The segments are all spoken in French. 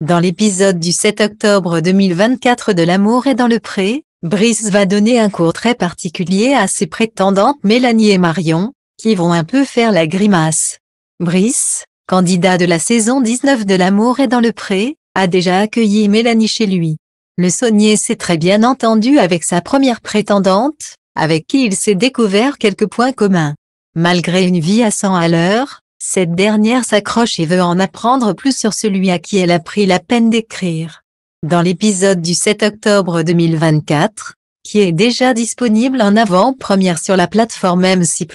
Dans l'épisode du 7 octobre 2024 de L'amour est dans le pré, Brice va donner un cours très particulier à ses prétendantes Mélanie et Marion, qui vont un peu faire la grimace. Brice, candidat de la saison 19 de L'amour est dans le pré, a déjà accueilli Mélanie chez lui. Le saunier s'est très bien entendu avec sa première prétendante, avec qui il s'est découvert quelques points communs. Malgré une vie à 100 à l'heure, cette dernière s'accroche et veut en apprendre plus sur celui à qui elle a pris la peine d'écrire. Dans l'épisode du 7 octobre 2024, qui est déjà disponible en avant-première sur la plateforme MC+,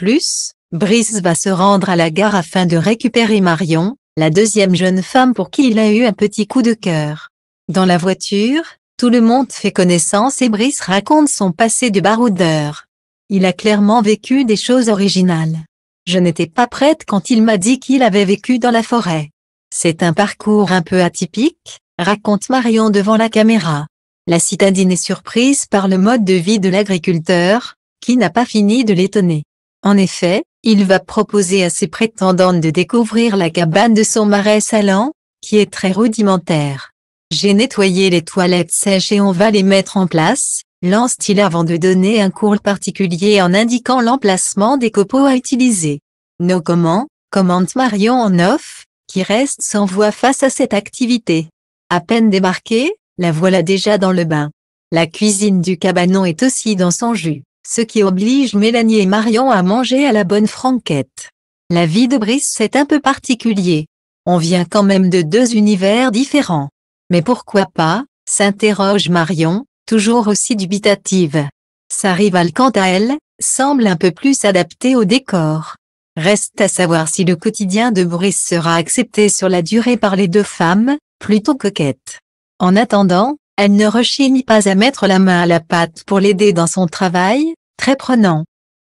Brice va se rendre à la gare afin de récupérer Marion, la deuxième jeune femme pour qui il a eu un petit coup de cœur. Dans la voiture, tout le monde fait connaissance et Brice raconte son passé de baroudeur. Il a clairement vécu des choses originales. Je n'étais pas prête quand il m'a dit qu'il avait vécu dans la forêt. C'est un parcours un peu atypique, raconte Marion devant la caméra. La citadine est surprise par le mode de vie de l'agriculteur, qui n'a pas fini de l'étonner. En effet, il va proposer à ses prétendantes de découvrir la cabane de son marais salant, qui est très rudimentaire. J'ai nettoyé les toilettes sèches et on va les mettre en place, lance-t-il avant de donner un cours particulier en indiquant l'emplacement des copeaux à utiliser. Nos comment, commente Marion en off, qui reste sans voix face à cette activité. À peine débarquée, la voilà déjà dans le bain. La cuisine du cabanon est aussi dans son jus, ce qui oblige Mélanie et Marion à manger à la bonne franquette. La vie de Brice est un peu particulier. On vient quand même de deux univers différents. Mais pourquoi pas, s'interroge Marion, toujours aussi dubitative. Sa rivale quant à elle, semble un peu plus adaptée au décor. Reste à savoir si le quotidien de Boris sera accepté sur la durée par les deux femmes, plutôt coquettes. En attendant, elle ne rechigne pas à mettre la main à la pâte pour l'aider dans son travail, très prenant.